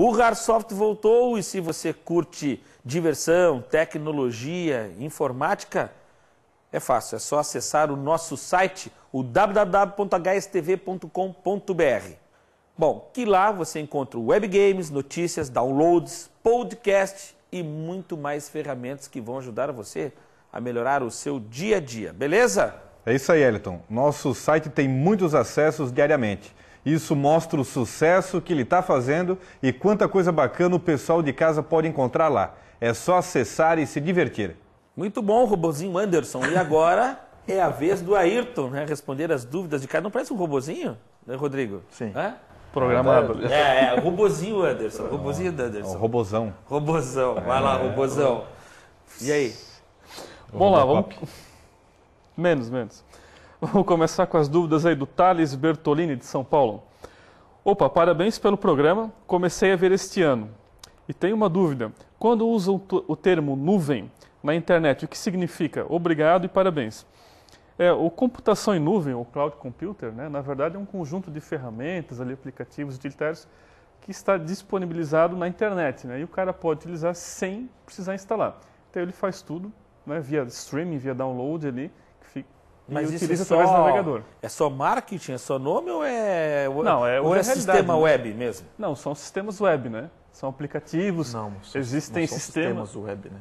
O Garsoft voltou e se você curte diversão, tecnologia, informática, é fácil, é só acessar o nosso site, o www.hstv.com.br. Bom, que lá você encontra web games, notícias, downloads, podcast e muito mais ferramentas que vão ajudar você a melhorar o seu dia a dia, beleza? É isso aí, Elton. Nosso site tem muitos acessos diariamente. Isso mostra o sucesso que ele está fazendo e quanta coisa bacana o pessoal de casa pode encontrar lá. É só acessar e se divertir. Muito bom, robozinho Anderson. E agora é a vez do Ayrton né? responder as dúvidas de cada. Não parece um robozinho, né, Rodrigo? Sim. É? Programado. É, é, robozinho Anderson. Robozinho Anderson. É robozão. Robozão. Vai lá, é. robozão. E aí? Vamos lá, vamos. Menos, menos. Vamos começar com as dúvidas aí do Thales Bertolini, de São Paulo. Opa, parabéns pelo programa. Comecei a ver este ano. E tenho uma dúvida. Quando usam o termo nuvem na internet, o que significa? Obrigado e parabéns. É, o computação em nuvem, ou cloud computer, né, na verdade é um conjunto de ferramentas, ali, aplicativos utilitários que está disponibilizado na internet. Né, e o cara pode utilizar sem precisar instalar. Então ele faz tudo né, via streaming, via download ali, mas e é utiliza através só, do navegador. É só marketing? É só nome ou é, não, é, ou é, é sistema né? web mesmo? Não, são sistemas web, né? São aplicativos. Não, são, existem não são sistemas, sistemas web, né?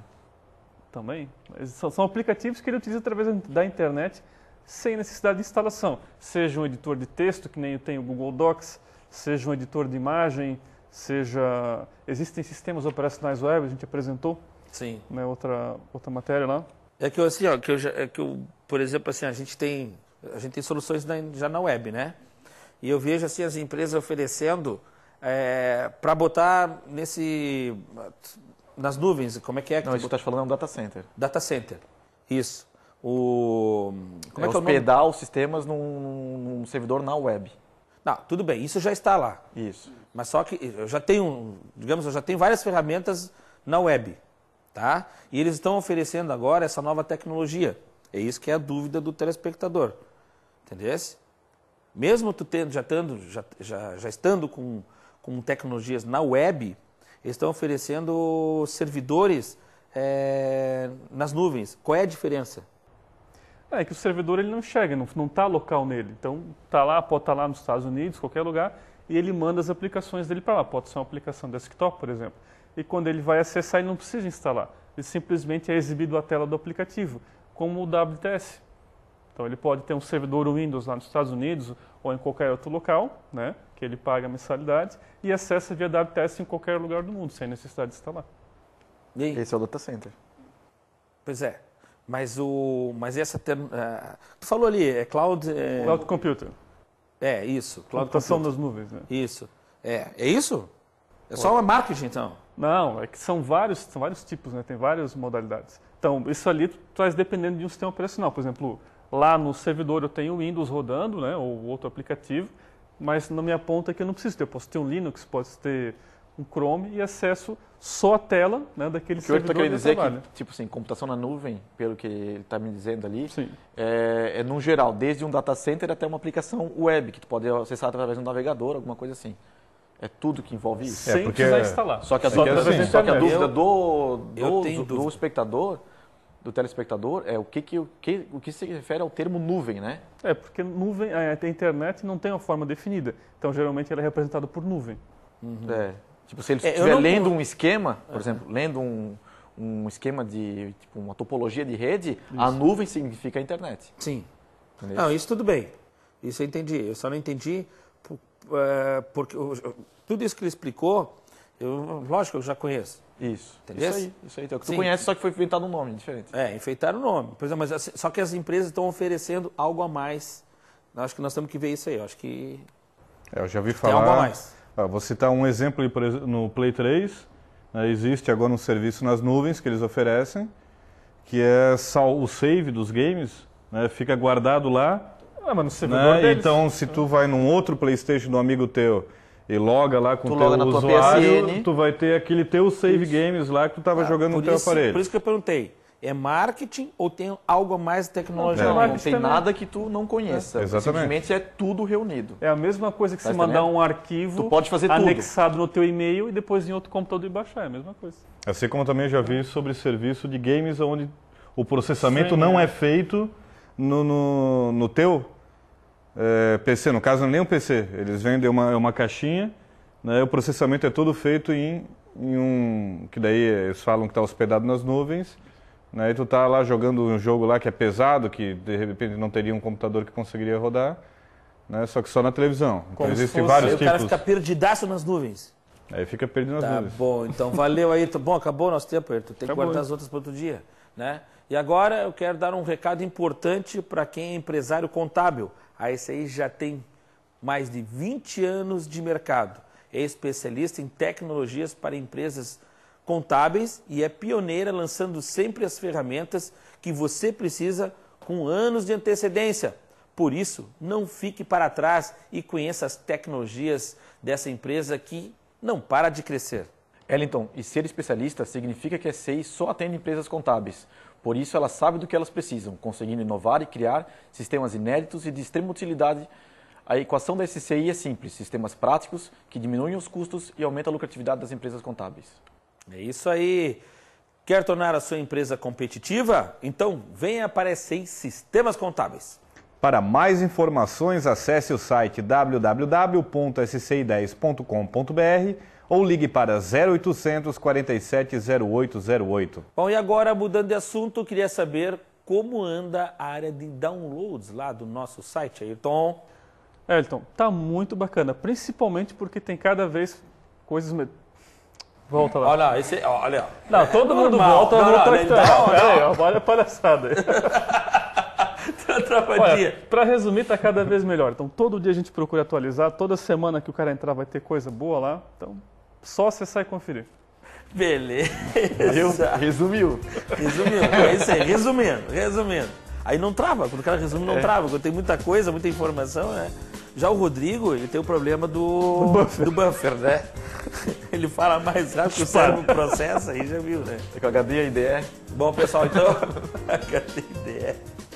Também. São, são aplicativos que ele utiliza através da internet sem necessidade de instalação. Seja um editor de texto, que nem tem o Google Docs, seja um editor de imagem, seja... Existem sistemas operacionais web, a gente apresentou. Sim. Né, outra, outra matéria lá. É que eu, assim, ó, que eu, é que eu, por exemplo, assim, a gente tem, a gente tem soluções na, já na web, né? E eu vejo, assim, as empresas oferecendo é, para botar nesse, nas nuvens, como é que é? Que não, isso estás falando é um data center. Data center, isso. O, como é, é que é hospedar os sistemas num, num servidor na web. Não, tudo bem, isso já está lá. Isso. Mas só que eu já tenho, digamos, eu já tenho várias ferramentas na web. Tá? E eles estão oferecendo agora essa nova tecnologia. É isso que é a dúvida do telespectador. Entendesse? Mesmo tu tendo, já, tendo, já, já, já estando com, com tecnologias na web, eles estão oferecendo servidores é, nas nuvens. Qual é a diferença? É que o servidor ele não chega, não está local nele. Então, está lá, pode estar tá lá nos Estados Unidos, qualquer lugar, e ele manda as aplicações dele para lá. Pode ser uma aplicação desktop, por exemplo e quando ele vai acessar, ele não precisa instalar. Ele simplesmente é exibido a tela do aplicativo, como o WTS. Então ele pode ter um servidor Windows lá nos Estados Unidos ou em qualquer outro local, né, que ele paga mensalidade e acessa via WTS em qualquer lugar do mundo, sem necessidade de instalar. Esse é o data center. Pois é. Mas o, mas essa term, é, tu falou ali é cloud. É... Cloud computer. É isso. Cloud Computação computer. das nuvens, né? Isso. É, é isso? É só uma marketing então. Não, é que são vários, são vários tipos, né? Tem várias modalidades. Então, isso ali traz dependendo de um sistema operacional. Por exemplo, lá no servidor eu tenho o Windows rodando, né? Ou outro aplicativo, mas na minha ponta que eu não preciso ter. Eu posso ter um Linux, posso ter um Chrome e acesso só a tela né, daquele o que servidor. É que eu estou querendo dizer que, tipo assim, computação na nuvem, pelo que ele está me dizendo ali, é, é no geral, desde um data center até uma aplicação web, que tu pode acessar através de um navegador, alguma coisa assim. É tudo que envolve isso? É, porque... precisar instalar. Só que a, dúvida, assim, só que a dúvida do, do, do, do espectador do telespectador é o que, que, o que, o que se refere ao termo nuvem, né? É, porque nuvem, a internet não tem uma forma definida. Então, geralmente, ela é representada por nuvem. Uhum. É. Tipo, se ele é, estiver não... lendo um esquema, por é. exemplo, lendo um, um esquema de, tipo, uma topologia de rede, isso. a nuvem significa a internet. Sim. Entendeu? Não, isso tudo bem. Isso eu entendi. Eu só não entendi eh, porque tudo isso que ele explicou, eu, lógico, eu já conheço. Isso. Entendeu? Isso aí, isso aí. Então, tu conhece, só que foi inventado um nome diferente. É, enfeitaram o nome. por exemplo, mas só que as empresas estão oferecendo algo a mais. Eu acho que nós temos que ver isso aí. Eu acho que. É, eu já vi falar. Tem algo a mais. Ah, vou citar um exemplo no Play 3. Né, existe agora um serviço nas nuvens que eles oferecem, que é o save dos games. Né, fica guardado lá ah, mas no servidor né? deles. Então, se tu vai num outro PlayStation do amigo teu e loga lá com o teu usuário, tu vai ter aquele teu save isso. games lá que tu estava ah, jogando no teu isso, aparelho. Por isso que eu perguntei. É marketing ou tem algo a mais de tecnologia? É. Não, não, não tem também. nada que tu não conheça. É, exatamente. Simplesmente é tudo reunido. É a mesma coisa que Faz se mandar é- um arquivo tu pode fazer anexado tudo. no teu e-mail e depois em outro computador e baixar. É a mesma coisa. Assim como também já vi sobre serviço de games onde o processamento Sim, não é, é feito no, no, no teu é, PC, no caso não é nem um PC, eles vendem uma, uma caixinha, né, o processamento é todo feito em, em um, que daí eles falam que está hospedado nas nuvens, né, e tu tá lá jogando um jogo lá que é pesado, que de repente não teria um computador que conseguiria rodar, né, só que só na televisão. Então Como existem fosse, vários aí tipos. o cara fica perdidaço nas nuvens. Aí fica perdido nas tá nuvens. Tá bom, então valeu aí. Bom, acabou o nosso tempo, Ayrton. Tem acabou. que guardar as outras para outro dia, né? E agora eu quero dar um recado importante para quem é empresário contábil. A SAI já tem mais de 20 anos de mercado. É especialista em tecnologias para empresas contábeis e é pioneira lançando sempre as ferramentas que você precisa com anos de antecedência. Por isso, não fique para trás e conheça as tecnologias dessa empresa que não para de crescer. Ellington, e ser especialista significa que a SEI só atende empresas contábeis. Por isso, elas sabem do que elas precisam, conseguindo inovar e criar sistemas inéditos e de extrema utilidade. A equação da SCI é simples: sistemas práticos que diminuem os custos e aumentam a lucratividade das empresas contábeis. É isso aí. Quer tornar a sua empresa competitiva? Então venha aparecer em Sistemas Contábeis. Para mais informações, acesse o site www.sci10.com.br ou ligue para 0800 47 0808. Bom, e agora, mudando de assunto, queria saber como anda a área de downloads lá do nosso site, Ayrton. Elton, tá muito bacana, principalmente porque tem cada vez coisas Volta lá. Olha, esse, olha. Não, todo é mundo normal. volta, não, volta não, não, não, não, Olha, a palhaçada. Safadinha. Para resumir, tá cada vez melhor. Então, todo dia a gente procura atualizar. Toda semana que o cara entrar vai ter coisa boa lá. Então, só acessar e conferir. Beleza. Resumiu. Resumiu. É isso aí. Resumindo, resumindo. Aí não trava. Quando o cara resume, não é. trava. Quando tem muita coisa, muita informação, né? Já o Rodrigo, ele tem o problema do, do, buffer. do buffer, né? Ele fala mais rápido, o cérebro processa aí, já viu, né? É com IDE. Bom, pessoal, então, IDE.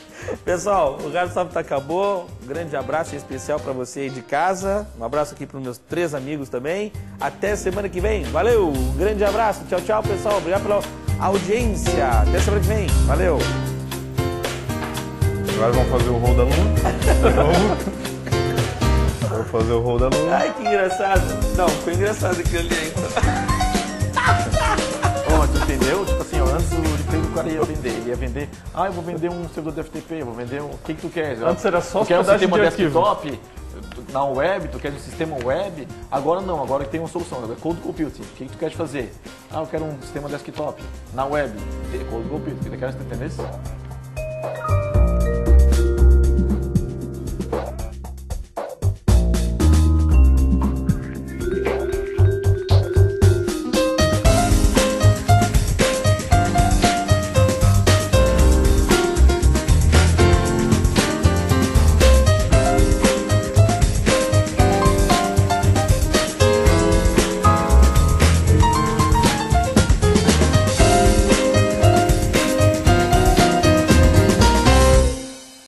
Pessoal, o Rádio tá acabou. Um grande abraço especial para você aí de casa. Um abraço aqui para os meus três amigos também. Até semana que vem. Valeu, um grande abraço. Tchau, tchau, pessoal. Obrigado pela audiência. Até semana que vem. Valeu. Agora vamos fazer o rol da lua. vamos fazer o rol da lua. Ai, que engraçado. Não, foi engraçado aquilo ali ainda. Ó, entendeu? Tipo assim, ó, antes cara ia vender, ia vender. Ah, eu vou vender um servidor de FTP, vou vender um. O que, que tu queres? Antes era só tu quer um sistema de desktop na web, tu quer um sistema web. Agora não, agora tem uma solução. é cold computing. O que, que tu queres fazer? Ah, eu quero um sistema desktop na web. É cold computing. Quer entender isso?